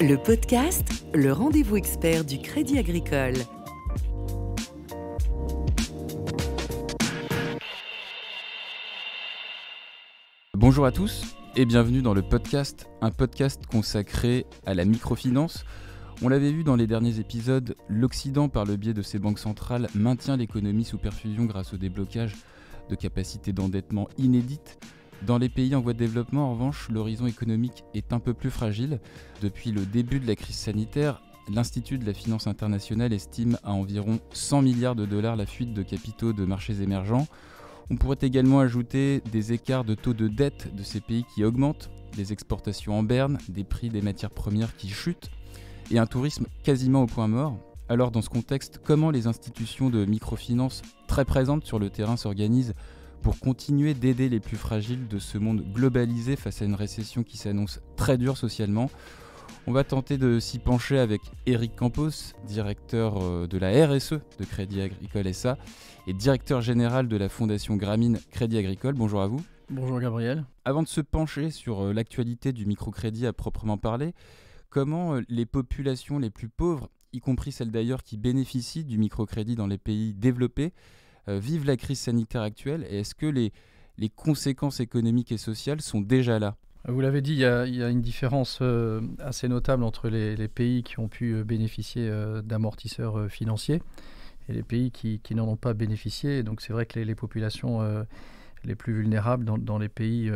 Le podcast, le rendez-vous expert du Crédit Agricole. Bonjour à tous et bienvenue dans le podcast, un podcast consacré à la microfinance. On l'avait vu dans les derniers épisodes, l'Occident, par le biais de ses banques centrales, maintient l'économie sous perfusion grâce au déblocage de capacités d'endettement inédites dans les pays en voie de développement, en revanche, l'horizon économique est un peu plus fragile. Depuis le début de la crise sanitaire, l'Institut de la Finance internationale estime à environ 100 milliards de dollars la fuite de capitaux de marchés émergents. On pourrait également ajouter des écarts de taux de dette de ces pays qui augmentent, des exportations en berne, des prix des matières premières qui chutent, et un tourisme quasiment au point mort. Alors dans ce contexte, comment les institutions de microfinance très présentes sur le terrain s'organisent pour continuer d'aider les plus fragiles de ce monde globalisé face à une récession qui s'annonce très dure socialement. On va tenter de s'y pencher avec Eric Campos, directeur euh, de la RSE de Crédit Agricole SA et directeur général de la Fondation Gramine Crédit Agricole. Bonjour à vous. Bonjour Gabriel. Avant de se pencher sur euh, l'actualité du microcrédit à proprement parler, comment euh, les populations les plus pauvres, y compris celles d'ailleurs qui bénéficient du microcrédit dans les pays développés, euh, Vive la crise sanitaire actuelle et est-ce que les, les conséquences économiques et sociales sont déjà là vous l'avez dit, il y, a, il y, a, une différence euh, assez notable entre les, les pays qui ont pu euh, bénéficier d'amortisseurs financiers et les pays qui, qui n'en ont pas bénéficié. Donc c'est vrai que les, les, populations les plus vulnérables dans, dans, les pays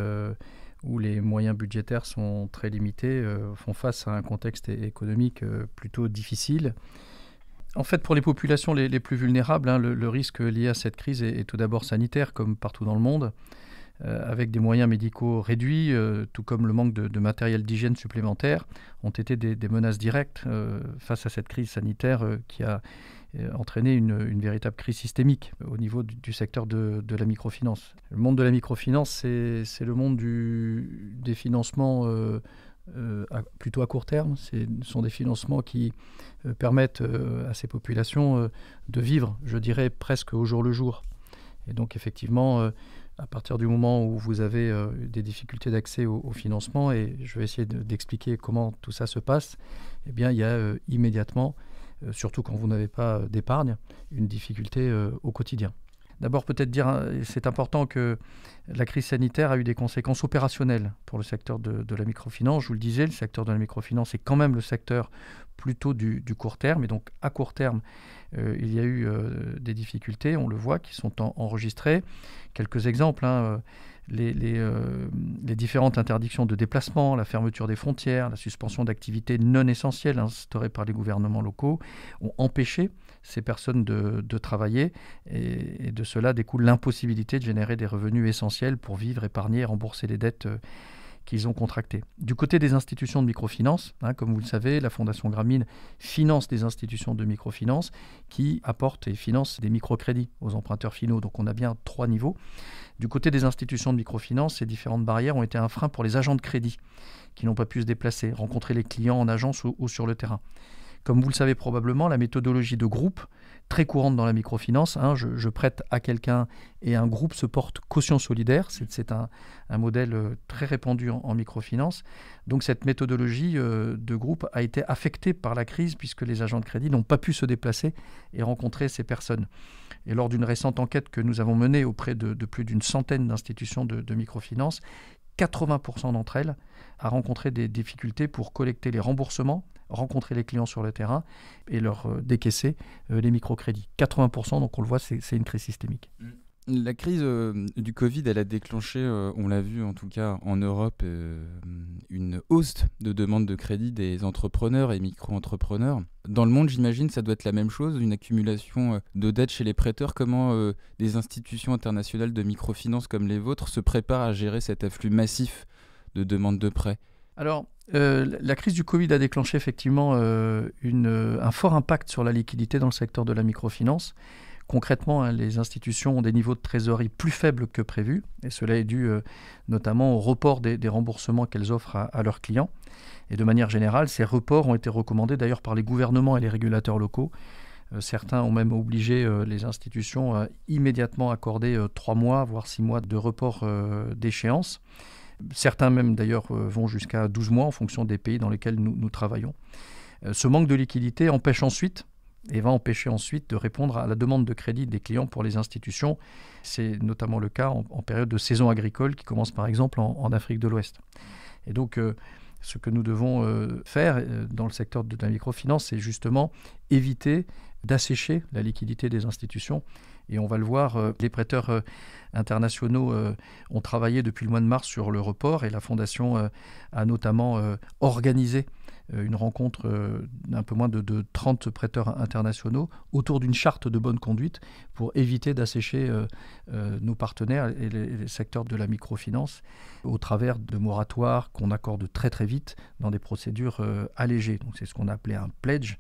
où les moyens budgétaires sont très limités font face à un contexte économique plutôt difficile. En fait, pour les populations les, plus vulnérables, hein, le, risque lié à cette crise est, tout d'abord sanitaire, comme partout dans le monde, euh, avec des moyens médicaux réduits, euh, tout comme le manque de, matériel d'hygiène supplémentaire, ont été des, menaces directes euh, face à cette crise sanitaire qui a entraîné une, véritable crise systémique au niveau du, secteur de, la microfinance. Le monde de la microfinance, c'est le monde du, des financements euh, plutôt à court terme. Ce sont des financements qui euh, permettent euh, à ces populations de vivre, je dirais, presque au jour le jour. Et donc effectivement, à partir du moment où vous avez des difficultés d'accès au, financement, et je vais essayer d'expliquer comment tout ça se passe, eh bien il y a immédiatement, surtout quand vous n'avez pas d'épargne, une difficulté au quotidien. D'abord, peut-être dire, euh, c'est important que la crise sanitaire a eu des conséquences opérationnelles pour le secteur de, la microfinance. Je vous le disais, le secteur de la microfinance est quand même le secteur plutôt du, court terme. Et donc, à court terme, euh, il y a eu euh, des difficultés, on le voit, qui sont enregistrées. Quelques exemples. Hein, les, euh, les, différentes interdictions de déplacement, la fermeture des frontières, la suspension d'activités non essentielles instaurées par les gouvernements locaux ont empêché ces personnes de, travailler et, de cela découle l'impossibilité de générer des revenus essentiels pour vivre, épargner, rembourser les dettes. Euh, qu'ils ont contracté. Du côté des institutions de microfinance, hein, comme vous le savez, la Fondation Gramine finance des institutions de microfinance qui apportent et financent des microcrédits aux emprunteurs finaux. Donc on a bien trois niveaux. Du côté des institutions de microfinance, ces différentes barrières ont été un frein pour les agents de crédit qui n'ont pas pu se déplacer, rencontrer les clients en agence ou sur le terrain. Comme vous le savez probablement, la méthodologie de groupe, très courante dans la microfinance, hein, je, prête à quelqu'un et un groupe se porte caution solidaire, c'est un, modèle euh, très répandu en, microfinance. Donc cette méthodologie euh, de groupe a été affectée par la crise puisque les agents de crédit n'ont pas pu se déplacer et rencontrer ces personnes. Et lors d'une récente enquête que nous avons menée auprès de, plus d'une centaine d'institutions de, de microfinance, 80% d'entre elles a rencontré des difficultés pour collecter les remboursements, rencontrer les clients sur le terrain et leur euh, décaisser euh, les microcrédits. 80%, donc on le voit, c'est une crise systémique. La crise euh, du Covid, elle a déclenché, on l'a vu en tout cas en Europe, une hausse de demandes de crédit des entrepreneurs et micro-entrepreneurs. Dans le monde, j'imagine, ça doit être la même chose, une accumulation de dettes chez les prêteurs. Comment des institutions internationales de microfinance comme les vôtres se préparent à gérer cet afflux massif de demandes de prêts alors, euh, la crise du Covid a déclenché effectivement euh, euh, un fort impact sur la liquidité dans le secteur de la microfinance. Concrètement, hein, les institutions ont des niveaux de trésorerie plus faibles que prévu, et cela est dû notamment au report des, remboursements qu'elles offrent à, à, leurs clients. Et de manière générale, ces reports ont été recommandés d'ailleurs par les gouvernements et les régulateurs locaux. certains ont même obligé les institutions à immédiatement accorder trois mois, voire six mois de report d'échéance. Certains même d'ailleurs euh, vont jusqu'à 12 mois en fonction des pays dans lesquels nous, travaillons. Euh, ce manque de liquidité empêche ensuite et va empêcher ensuite de répondre à la demande de crédit des clients pour les institutions. C'est notamment le cas en, période de saison agricole qui commence par exemple en, Afrique de l'Ouest. Et donc euh, ce que nous devons faire dans le secteur de la microfinance, c'est justement éviter d'assécher la liquidité des institutions. Et on va le voir, euh, les prêteurs euh, internationaux euh, ont travaillé depuis le mois de mars sur le report et la Fondation a notamment organisé une rencontre d'un peu moins de, 30 prêteurs internationaux autour d'une charte de bonne conduite pour éviter d'assécher nos partenaires et les, secteurs de la microfinance au travers de moratoires qu'on accorde très très vite dans des procédures allégées. Donc c'est ce qu'on a un pledge.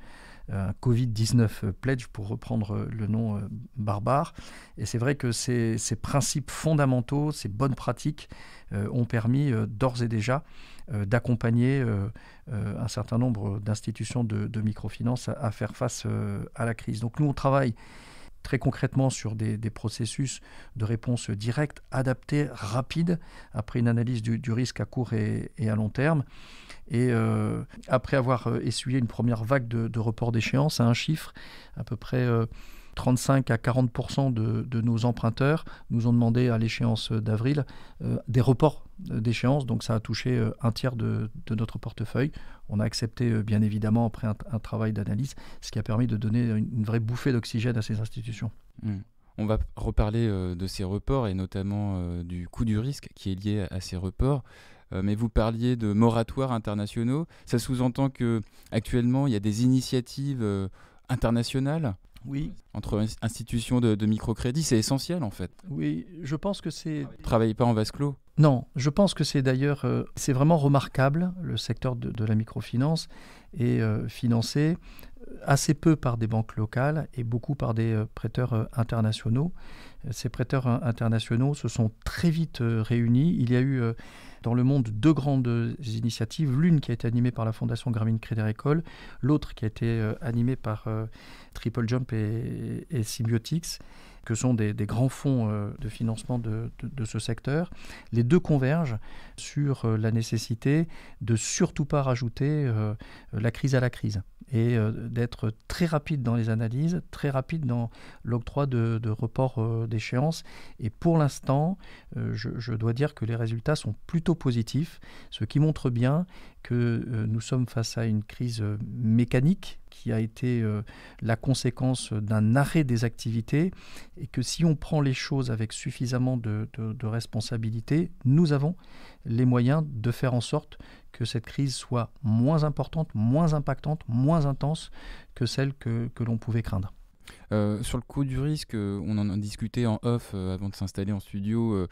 Covid-19 euh, Pledge, pour reprendre euh, le nom euh, barbare. Et c'est vrai que ces, principes fondamentaux, ces bonnes pratiques ont permis d'ores et déjà d'accompagner un certain nombre d'institutions de, microfinance à, faire face à la crise. Donc nous, on travaille très concrètement sur des, processus de réponse directe, adaptés, rapides, après une analyse du, risque à court et, à long terme. Et euh, après avoir euh, essuyé une première vague de, reports report d'échéance à un chiffre, à peu près... 35 euh, à 40 de, nos emprunteurs nous ont demandé à l'échéance d'avril des reports euh, d'échéance, donc ça a touché euh, un tiers de, notre portefeuille. On a accepté, euh, bien évidemment, après un, travail d'analyse, ce qui a permis de donner une, vraie bouffée d'oxygène à ces institutions. Hmm. On va reparler de ces reports et notamment du coût du risque qui est lié à, ces reports. mais vous parliez de moratoires internationaux. Ça sous-entend que actuellement il y a des initiatives internationales oui. entre institutions de, microcrédit. C'est essentiel en fait. Oui, je pense que c'est. Travaillez pas en vase clos. Non, je pense que c'est d'ailleurs, euh, c'est vraiment remarquable le secteur de, la microfinance est euh, financé euh, assez peu par des banques locales et beaucoup par des prêteurs internationaux. Ces prêteurs internationaux se sont très vite réunis. Il y a eu dans le monde deux grandes initiatives, l'une qui a été animée par la Fondation Gramine Crédit école, l'autre qui a été animée par Triple Jump et Symbiotics que sont des, grands fonds euh, de financement de, ce secteur, les deux convergent sur euh, la nécessité de surtout pas rajouter euh, la crise à la crise et d'être très rapide dans les analyses, très rapide dans l'octroi de, de report d'échéance. Et pour l'instant, je, dois dire que les résultats sont plutôt positifs, ce qui montre bien que nous sommes face à une crise mécanique qui a été euh, la conséquence d'un arrêt des activités et que si on prend les choses avec suffisamment de, responsabilité, nous avons les moyens de faire en sorte que cette crise soit moins importante, moins impactante, moins intense que celle que, l'on pouvait craindre. Euh, sur le coût du risque, euh, on en a discuté en off avant de s'installer en studio.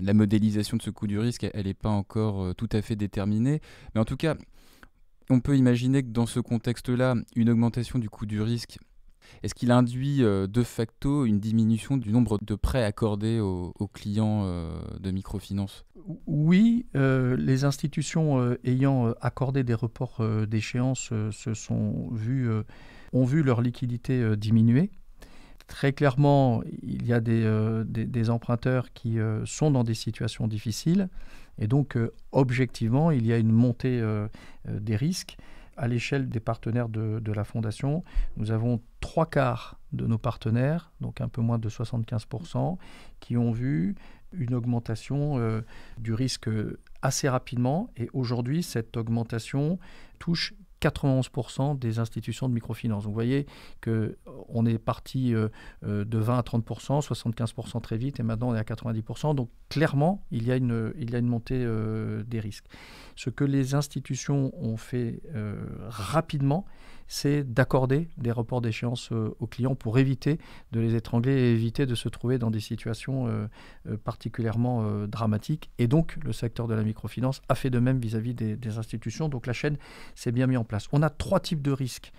la modélisation de ce coût du risque, elle n'est pas encore tout à fait déterminée. Mais en tout cas, on peut imaginer que dans ce contexte-là, une augmentation du coût du risque, est-ce qu'il induit euh, de facto une diminution du nombre de prêts accordés aux, clients euh, de microfinance Oui, euh, les institutions ayant accordé des reports d'échéance se sont ont vu leur liquidité diminuer. Très clairement, il y a des emprunteurs qui sont dans des situations difficiles. Et donc, euh, objectivement, il y a une montée euh, euh, des risques à l'échelle des partenaires de, la Fondation, nous avons trois quarts de nos partenaires, donc un peu moins de 75%, qui ont vu une augmentation du risque assez rapidement. Et aujourd'hui, cette augmentation touche 91% des institutions de microfinance. vous voyez qu'on euh, est parti euh, euh, de 20 à 30%, 75% très vite, et maintenant on est à 90%. Donc clairement, il y a une montée des risques. Ce que les institutions ont fait rapidement, c'est d'accorder des reports d'échéance euh, aux clients pour éviter de les étrangler et éviter de se trouver dans des situations euh, euh, particulièrement dramatiques. Et donc, le secteur de la microfinance a fait de même vis-à-vis des, institutions. Donc, la chaîne s'est bien mise en place. On a trois types de risques.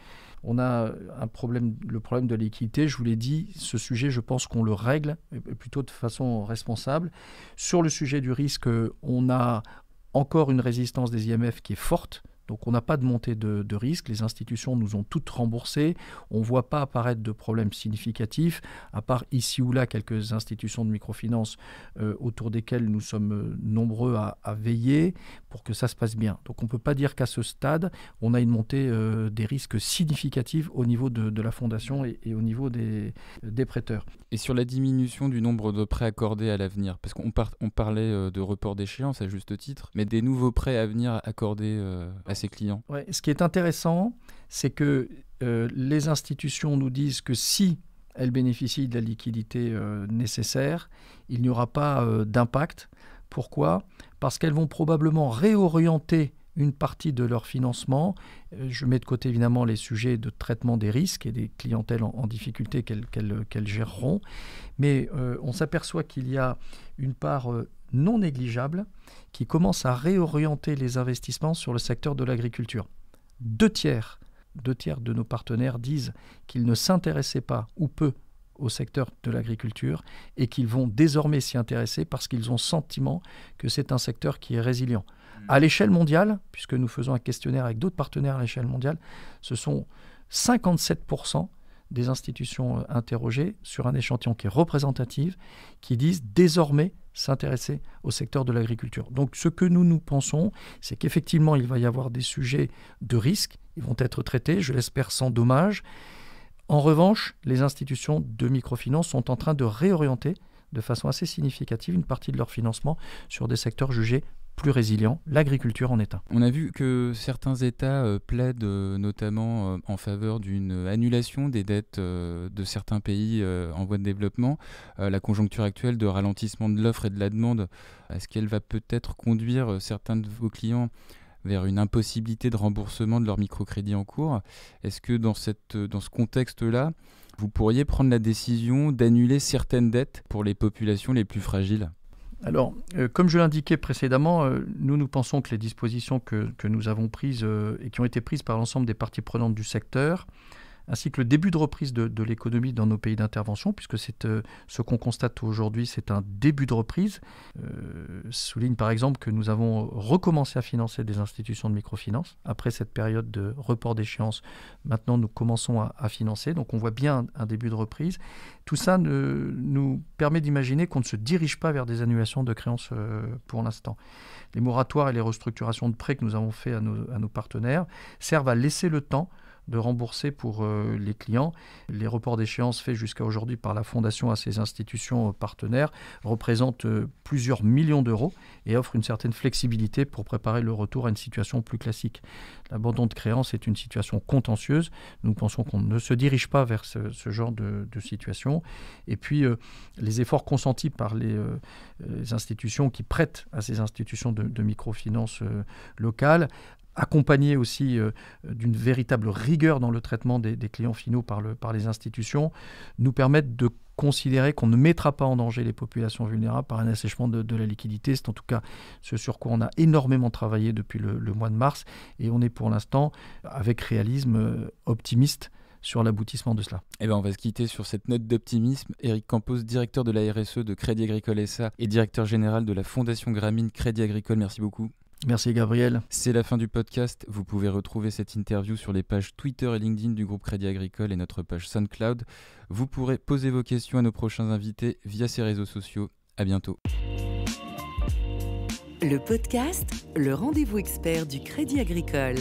On a un problème, le problème de l'équité, je vous l'ai dit, ce sujet, je pense qu'on le règle plutôt de façon responsable. Sur le sujet du risque, on a encore une résistance des IMF qui est forte. Donc on n'a pas de montée de, risque, les institutions nous ont toutes remboursées, on ne voit pas apparaître de problèmes significatifs, à part ici ou là quelques institutions de microfinance euh, autour desquelles nous sommes euh, nombreux à, veiller pour que ça se passe bien. Donc on ne peut pas dire qu'à ce stade, on a une montée euh, des risques significatifs au niveau de, la fondation et, au niveau des, prêteurs. Et sur la diminution du nombre de prêts accordés à l'avenir, parce qu'on parlait de report d'échéance à juste titre, mais des nouveaux prêts à venir accordés ses clients Ce qui est intéressant, c'est que euh, les institutions nous disent que si elles bénéficient de la liquidité euh, nécessaire, il n'y aura pas euh, d'impact. Pourquoi Parce qu'elles vont probablement réorienter une partie de leur financement. Je mets de côté évidemment les sujets de traitement des risques et des clientèles en, difficulté qu'elles géreront. Mais on s'aperçoit qu'il y a une part non négligeable qui commence à réorienter les investissements sur le secteur de l'agriculture. Deux tiers, de nos partenaires disent qu'ils ne s'intéressaient pas ou peu au secteur de l'agriculture et qu'ils vont désormais s'y intéresser parce qu'ils ont sentiment que c'est un secteur qui est résilient. Hmm. À l'échelle mondiale, puisque nous faisons un questionnaire avec d'autres partenaires à l'échelle mondiale, ce sont 57% des institutions interrogées sur un échantillon qui est représentatif qui disent désormais s'intéresser au secteur de l'agriculture. Donc ce que nous nous pensons, c'est qu'effectivement, il va y avoir des sujets de risque, ils vont être traités, je l'espère, sans dommage. En revanche, les institutions de microfinance sont en train de réorienter de façon assez significative une partie de leur financement sur des secteurs jugés plus résilient. L'agriculture en état. On a vu que certains États euh, plaident euh, notamment euh, en faveur d'une annulation des dettes de certains pays en voie de développement. la conjoncture actuelle de ralentissement de l'offre et de la demande, est-ce qu'elle va peut-être conduire certains de vos clients vers une impossibilité de remboursement de leur microcrédits en cours. Est-ce que dans, cette, dans ce contexte-là, vous pourriez prendre la décision d'annuler certaines dettes pour les populations les plus fragiles alors, euh, comme je l'indiquais précédemment, euh, nous, nous pensons que les dispositions que, nous avons prises euh, et qui ont été prises par l'ensemble des parties prenantes du secteur ainsi que le début de reprise de, l'économie dans nos pays d'intervention, puisque euh, ce qu'on constate aujourd'hui, c'est un début de reprise. Euh, souligne par exemple que nous avons recommencé à financer des institutions de microfinance. Après cette période de report d'échéance, maintenant nous commençons à, financer, donc on voit bien un, début de reprise. Tout ça nous permet d'imaginer qu'on ne se dirige pas vers des annulations de créances euh, pour l'instant. Les moratoires et les restructurations de prêts que nous avons fait à nos partenaires servent à laisser le temps de rembourser pour euh, les clients. Les reports d'échéance faits jusqu'à aujourd'hui par la Fondation à ses institutions euh, partenaires représentent euh, plusieurs millions d'euros et offrent une certaine flexibilité pour préparer le retour à une situation plus classique. L'abandon de créance est une situation contentieuse. Nous pensons qu'on ne se dirige pas vers ce, genre de, situation. Et puis, les efforts consentis par les, institutions qui prêtent à ces institutions de, de microfinance locales accompagné aussi euh, d'une véritable rigueur dans le traitement des, clients finaux par, le, par les institutions, nous permettent de considérer qu'on ne mettra pas en danger les populations vulnérables par un assèchement de, la liquidité. C'est en tout cas ce sur quoi on a énormément travaillé depuis le, mois de mars et on est pour l'instant, avec réalisme, euh, optimiste sur l'aboutissement de cela. Eh ben on va se quitter sur cette note d'optimisme. Eric Campos, directeur de la RSE de Crédit Agricole SA et directeur général de la Fondation Gramine Crédit Agricole, merci beaucoup. Merci Gabriel. C'est la fin du podcast. Vous pouvez retrouver cette interview sur les pages Twitter et LinkedIn du groupe Crédit Agricole et notre page SoundCloud. Vous pourrez poser vos questions à nos prochains invités via ces réseaux sociaux. À bientôt. Le podcast, le rendez-vous expert du Crédit Agricole.